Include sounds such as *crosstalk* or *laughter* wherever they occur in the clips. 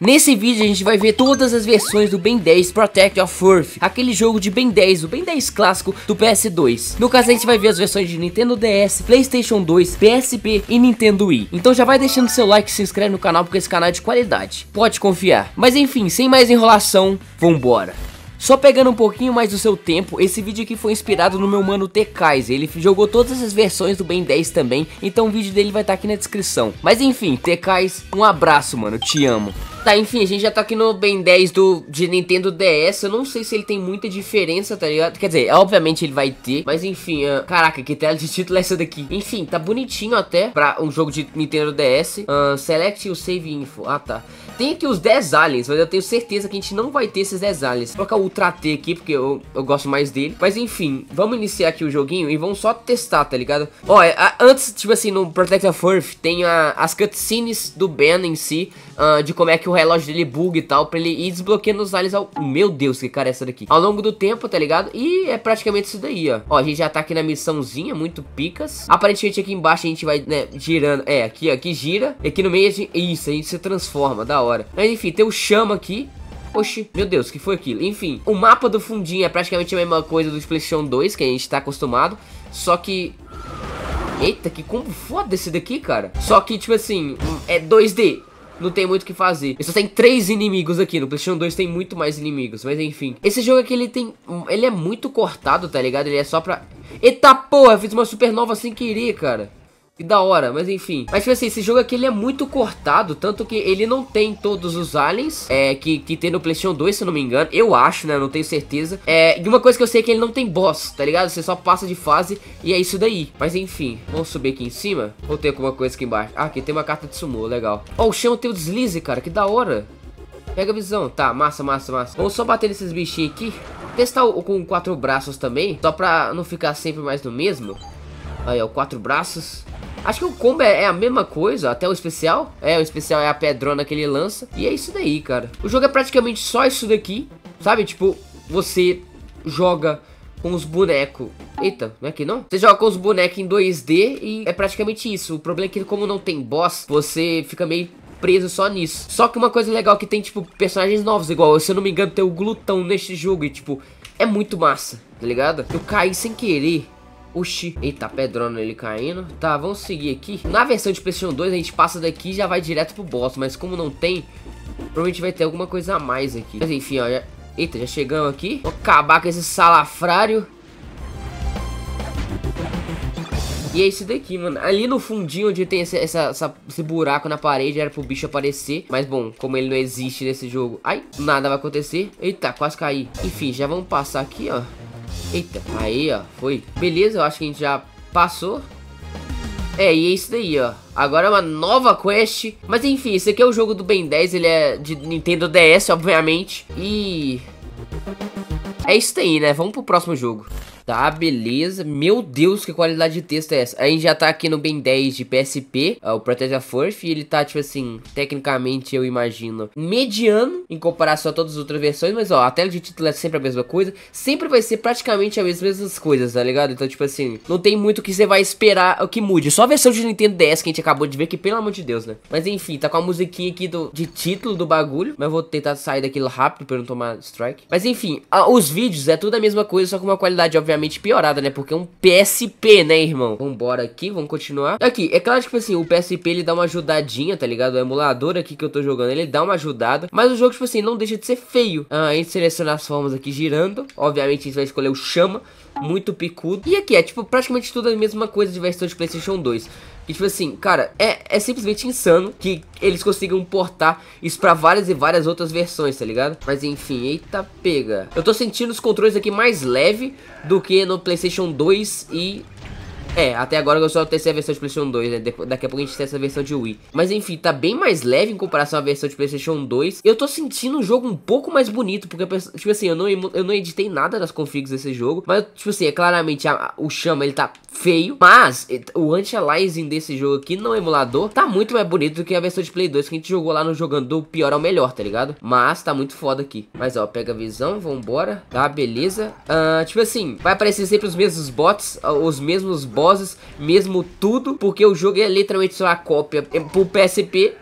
Nesse vídeo a gente vai ver todas as versões do Ben 10 Protect of Earth, aquele jogo de Ben 10, o Ben 10 clássico do PS2. No caso a gente vai ver as versões de Nintendo DS, Playstation 2, PSP e Nintendo Wii. Então já vai deixando seu like e se inscreve no canal porque esse canal é de qualidade, pode confiar. Mas enfim, sem mais enrolação, vambora. Só pegando um pouquinho mais do seu tempo, esse vídeo aqui foi inspirado no meu mano T. Kaiser. Ele jogou todas as versões do Ben 10 também, então o vídeo dele vai estar tá aqui na descrição. Mas enfim, T. Kaiser, um abraço mano, te amo. Tá, enfim, a gente já tá aqui no Ben 10 do, de Nintendo DS. Eu não sei se ele tem muita diferença, tá ligado? Quer dizer, obviamente ele vai ter, mas enfim, uh, caraca, que tela de título é essa daqui? Enfim, tá bonitinho até pra um jogo de Nintendo DS. Uh, ah, select o save info. Ah, tá. Tem aqui os 10 aliens, mas eu tenho certeza que a gente não vai ter esses 10 aliens. Vou colocar o Ultra T aqui, porque eu, eu gosto mais dele. Mas enfim, vamos iniciar aqui o joguinho e vamos só testar, tá ligado? Ó, é, a, antes, tipo assim, no Protect of Earth tem a, as cutscenes do Ben em si, uh, de como é que o relógio dele bug e tal, pra ele ir desbloqueando os aliens ao... Meu Deus, que cara é essa daqui? Ao longo do tempo, tá ligado? E é praticamente isso daí, ó. Ó, a gente já tá aqui na missãozinha, muito picas. Aparentemente aqui embaixo a gente vai, né, girando. É, aqui, ó, aqui gira. E aqui no meio a gente... Isso, a gente se transforma, da hora. Mas enfim, tem o Chama aqui. Oxi, meu Deus, que foi aquilo? Enfim, o mapa do fundinho é praticamente a mesma coisa do PlayStation 2, que a gente tá acostumado. Só que... Eita, que combo foda esse daqui, cara. Só que, tipo assim, é 2D não tem muito o que fazer. Ele só tem três inimigos aqui. No PlayStation 2 tem muito mais inimigos, mas enfim. Esse jogo aqui, é ele tem... Ele é muito cortado, tá ligado? Ele é só pra... Eita porra, eu fiz uma supernova sem querer, cara. Que da hora, mas enfim. Mas, tipo assim, esse jogo aqui, ele é muito cortado, tanto que ele não tem todos os aliens, é, que, que tem no Playstation 2, se não me engano. Eu acho, né, não tenho certeza. É, e uma coisa que eu sei é que ele não tem boss, tá ligado? Você só passa de fase e é isso daí. Mas, enfim, vamos subir aqui em cima? Ou tem alguma coisa aqui embaixo? Ah, aqui tem uma carta de sumô, legal. Ó, oh, o chão tem o deslize, cara, que da hora. Pega a visão. Tá, massa, massa, massa. Vamos só bater nesses bichinhos aqui. Testar o, com quatro braços também, só pra não ficar sempre mais no mesmo. Aí, ó, quatro braços. Acho que o combo é, é, a mesma coisa, até o especial. É, o especial é a pedrona que ele lança. E é isso daí, cara. O jogo é praticamente só isso daqui, sabe? Tipo, você joga com os bonecos. Eita, não é aqui não? Você joga com os bonecos em 2D e é praticamente isso. O problema é que como não tem boss, você fica meio preso só nisso. Só que uma coisa legal é que tem, tipo, personagens novos, igual, se eu não me engano, tem o Glutão neste jogo e, tipo, é muito massa, tá ligado? Eu caí sem querer Oxi, eita, pedrona ele caindo Tá, vamos seguir aqui Na versão de Playstation 2 a gente passa daqui e já vai direto pro boss Mas como não tem, provavelmente vai ter alguma coisa a mais aqui Mas enfim, ó, já... eita, já chegamos aqui Vou acabar com esse salafrário E é isso daqui, mano. Ali no fundinho onde tem esse, essa, essa, esse buraco na parede era pro bicho aparecer. Mas, bom, como ele não existe nesse jogo... Ai, nada vai acontecer. Eita, quase caí. Enfim, já vamos passar aqui, ó. Eita, aí ó, foi. Beleza, eu acho que a gente já passou. É, e é isso daí, ó. Agora é uma nova quest. Mas enfim, esse aqui é o jogo do Ben 10, ele é de Nintendo DS, obviamente. E... É isso daí, né? Vamos pro próximo jogo. Tá, beleza. Meu Deus, que qualidade de texto é essa? A gente já tá aqui no Ben 10 de PSP, é, o Protege a Forth, e ele tá, tipo assim, tecnicamente, eu imagino, mediano, em comparação a todas as outras versões, mas, ó, a tela de título é sempre a mesma coisa, sempre vai ser praticamente as mesmas coisas, tá ligado? Então, tipo assim, não tem muito que você vai esperar o que mude. Só a versão de Nintendo DS que a gente acabou de ver, que pelo amor de Deus, né? Mas enfim, tá com a musiquinha aqui do, de título do bagulho. Mas eu vou tentar sair daquilo rápido pra não tomar strike. Mas enfim, a, os vídeos é tudo a mesma coisa, só com uma qualidade, obviamente obviamente, piorada, né? Porque é um PSP, né, irmão? Vambora aqui, vamos continuar. Aqui, é claro que, tipo assim, o PSP, ele dá uma ajudadinha, tá ligado? O emulador aqui que eu tô jogando, ele dá uma ajudada. Mas o jogo, tipo assim, não deixa de ser feio. Ah, a gente seleciona as formas aqui girando. Obviamente, a gente vai escolher o chama, muito picudo. E aqui é, tipo, praticamente tudo a mesma coisa de versão de Playstation 2. E tipo assim, cara, é, é simplesmente insano que eles consigam portar isso pra várias e várias outras versões, tá ligado? Mas enfim, eita pega. Eu tô sentindo os controles aqui mais leve do que no Playstation 2 e é, até agora eu só testei a versão de Playstation 2, né? Daqui a pouco a gente testa a versão de Wii. Mas enfim, tá bem mais leve em comparação à versão de Playstation 2. Eu tô sentindo o jogo um pouco mais bonito, porque, tipo assim, eu não, eu não editei nada das configs desse jogo. Mas, tipo assim, é claramente a, a, o chama, ele tá feio. Mas o anti-aliasing desse jogo aqui no emulador tá muito mais bonito do que a versão de Play 2 que a gente jogou lá no jogando do pior ao melhor, tá ligado? Mas tá muito foda aqui. Mas ó, pega a visão, vambora. Tá, beleza. Uh, tipo assim, vai aparecer sempre os mesmos bots, ah, os mesmos bots famosas, mesmo tudo, porque o jogo é literalmente só a cópia é pro PSP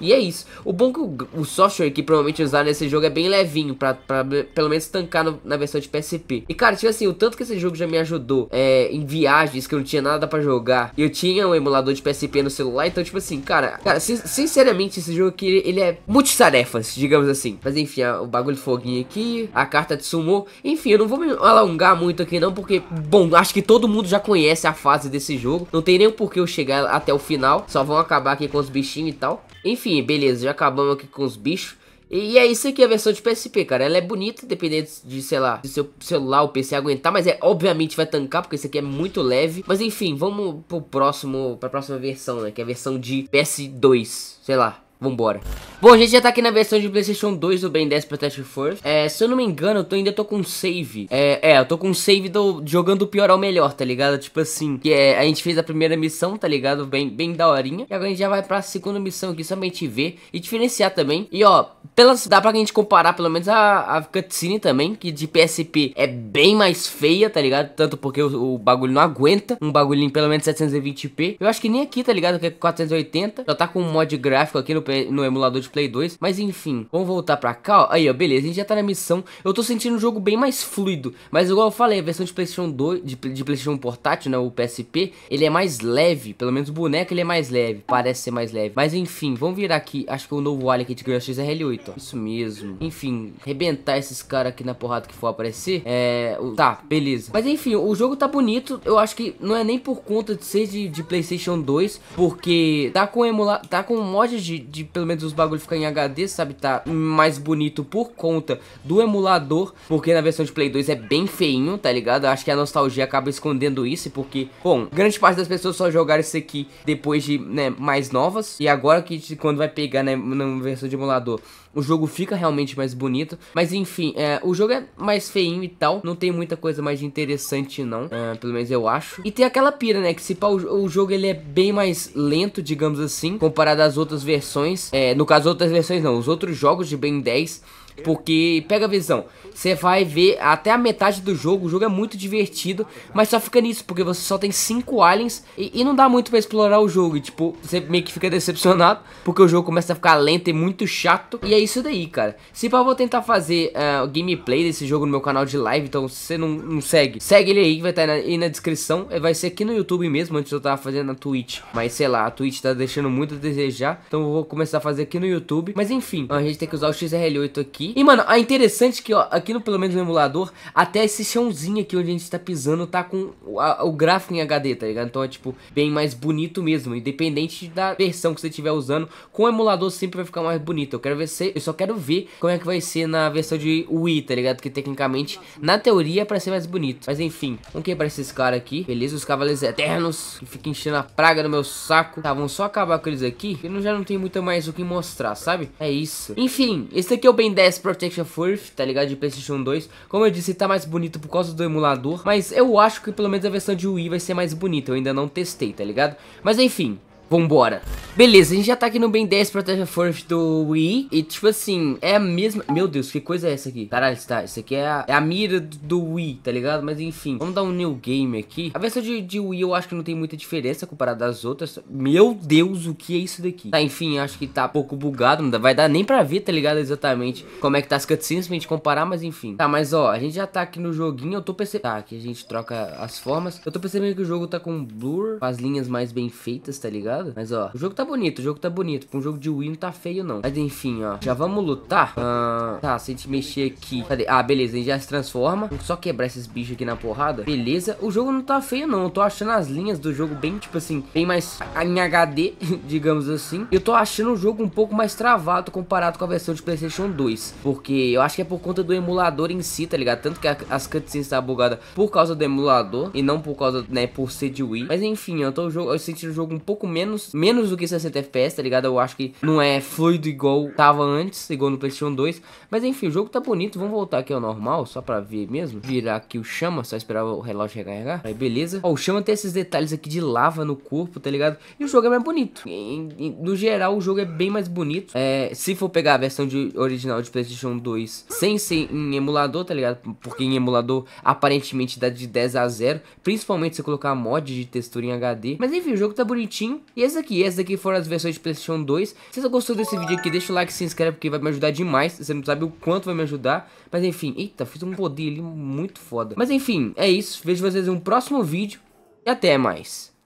e é isso. O bom que o, o software que provavelmente usar nesse jogo é bem levinho, pra, pra pelo menos tancar no, na versão de PSP. E cara, tipo assim, o tanto que esse jogo já me ajudou é, em viagens que eu não tinha nada pra jogar. Eu tinha um emulador de PSP no celular, então tipo assim, cara, cara, sin sinceramente esse jogo aqui, ele é multitarefas, digamos assim. Mas enfim, o bagulho de foguinho aqui, a carta de sumô. Enfim, eu não vou me alongar muito aqui não, porque, bom, acho que todo mundo já conhece a fase desse jogo. Não tem nem o porquê eu chegar até o final, só vão acabar aqui com os bichinhos e tal. Enfim, enfim, beleza, já acabamos aqui com os bichos. E é isso aqui a versão de PSP, cara. Ela é bonita, dependendo de, sei lá, do seu celular, o PC aguentar. Mas é, obviamente, vai tancar, porque isso aqui é muito leve. Mas enfim, vamos pro próximo, pra próxima versão, né? Que é a versão de PS2. Sei lá, vambora. Bom, a gente já tá aqui na versão de Playstation 2 do Ben 10 Protection Force. É, se eu não me engano, eu tô, ainda tô com save. É, é eu tô com save do, jogando o pior ao melhor, tá ligado? Tipo assim, que é, a gente fez a primeira missão, tá ligado? Bem, bem daorinha. E agora a gente já vai pra segunda missão aqui, somente ver e diferenciar também. E ó, pelas, dá pra gente comparar pelo menos a, a cutscene também, que de PSP é bem mais feia, tá ligado? Tanto porque o, o bagulho não aguenta, um bagulhinho pelo menos 720p. Eu acho que nem aqui, tá ligado? Que é 480. Já tá com um mod gráfico aqui no, no emulador de Play 2. Mas enfim, vamos voltar pra cá, ó. Aí, ó, beleza, a gente já tá na missão. Eu tô sentindo o jogo bem mais fluido. Mas igual eu falei, a versão de Playstation 2, de, de Playstation portátil, né, o PSP, ele é mais leve. Pelo menos o boneco, ele é mais leve. Parece ser mais leve. Mas enfim, vamos virar aqui. Acho que o novo alien que a gente ganhou XRL8, ó. Isso mesmo. Enfim, rebentar esses caras aqui na porrada que for aparecer. É... Tá, beleza. Mas enfim, o jogo tá bonito. Eu acho que não é nem por conta de ser de, de Playstation 2, porque tá com emula... tá com mods de, de pelo menos os bagulhos ficar em HD, sabe? Tá mais bonito por conta do emulador, porque na versão de Play 2 é bem feinho, tá ligado? Acho que a nostalgia acaba escondendo isso, porque, bom, grande parte das pessoas só jogaram isso aqui depois de, né, mais novas. E agora que quando vai pegar, né, na versão de emulador, o jogo fica realmente mais bonito. Mas enfim, é, o jogo é mais feinho e tal. Não tem muita coisa mais interessante, não. É, pelo menos eu acho. E tem aquela pira, né? Que se pá, o, o jogo ele é bem mais lento, digamos assim. Comparado às outras versões. É, no caso, outras versões não, os outros jogos de Ben 10 porque pega a visão, você vai ver até a metade do jogo, o jogo é muito divertido, mas só fica nisso, porque você só tem cinco aliens e, e não dá muito para explorar o jogo. E, tipo, você meio que fica decepcionado, porque o jogo começa a ficar lento e muito chato. E é isso daí, cara. Se for eu vou tentar fazer uh, gameplay desse jogo no meu canal de live, então se você não, não segue, segue ele aí que vai estar tá aí, aí na descrição. É, vai ser aqui no YouTube mesmo, antes eu tava fazendo na Twitch. Mas sei lá, a Twitch tá deixando muito a desejar, então eu vou começar a fazer aqui no YouTube. Mas enfim, a gente tem que usar o XRL8 aqui e, mano, é interessante que, ó, aqui no, pelo menos no emulador, até esse chãozinho aqui onde a gente tá pisando tá com a, o gráfico em HD, tá ligado? Então é, tipo, bem mais bonito mesmo, independente da versão que você estiver usando. Com o emulador sempre vai ficar mais bonito. Eu quero ver se, eu só quero ver como é que vai ser na versão de Wii, tá ligado? Que tecnicamente, na teoria, é pra ser mais bonito. Mas enfim, vamos quebrar esses caras aqui, beleza? Os cavaleiros eternos, que ficam enchendo a praga no meu saco. Tá, vamos só acabar com eles aqui, que já não tem muito mais o que mostrar, sabe? É isso. Enfim, esse aqui é o Ben 10 Protection Furth, tá ligado? De Playstation 2. Como eu disse, tá mais bonito por causa do emulador, mas eu acho que pelo menos a versão de Wii vai ser mais bonita, eu ainda não testei, tá ligado? Mas enfim, Vambora. Beleza, a gente já tá aqui no Ben 10 Proteja Force do Wii. E, tipo assim, é a mesma... Meu Deus, que coisa é essa aqui? Caralho, está Isso aqui é a, é a mira do, do Wii, tá ligado? Mas, enfim. Vamos dar um new game aqui. A versão de, de Wii eu acho que não tem muita diferença comparada às outras. Meu Deus, o que é isso daqui? Tá, enfim, acho que tá pouco bugado. Não vai dar nem pra ver, tá ligado? Exatamente como é que tá as cutscenes pra gente comparar, mas enfim. Tá, mas ó, a gente já tá aqui no joguinho. Eu tô percebendo... Tá, aqui a gente troca as formas. Eu tô percebendo que o jogo tá com blur, com as linhas mais bem feitas, tá ligado? ligado? Mas, ó, o jogo tá bonito, o jogo tá bonito. Pra um jogo de Wii não tá feio, não. Mas, enfim, ó, já vamos lutar. Ah, tá, se a gente mexer aqui. Cadê? Ah, beleza, a gente já se transforma. Vamos só quebrar esses bichos aqui na porrada. Beleza, o jogo não tá feio, não. Eu tô achando as linhas do jogo bem, tipo assim, bem mais em HD, *laughs* digamos assim. Eu tô achando o jogo um pouco mais travado comparado com a versão de Playstation 2. Porque eu acho que é por conta do emulador em si, tá ligado? Tanto que a, as cutscenes tá bugada por causa do emulador e não por causa, né, por ser de Wii. Mas enfim, eu tô eu sentindo o jogo um pouco menos menos, menos do que 60 FPS, tá ligado? Eu acho que não é fluido igual tava antes, igual no PlayStation 2. Mas enfim, o jogo tá bonito. Vamos voltar aqui ao normal, só pra ver mesmo. Virar aqui o chama, só esperar o relógio recarregar. Aí, beleza. Ó, o chama tem esses detalhes aqui de lava no corpo, tá ligado? E o jogo é mais bonito. Em, em, no geral, o jogo é bem mais bonito. É, se for pegar a versão de, original de PlayStation 2 sem ser em emulador, tá ligado? Porque em emulador aparentemente dá de 10 a 0. Principalmente se colocar mod de textura em HD. Mas enfim, o jogo tá bonitinho. E essa aqui, essa aqui foram as versões de Playstation 2. Se você gostou desse vídeo aqui, deixa o like, se inscreve, porque vai me ajudar demais. Você não sabe o quanto vai me ajudar. Mas enfim, eita, fiz um poder ali muito foda. Mas enfim, é isso. Vejo vocês em um próximo vídeo e até mais.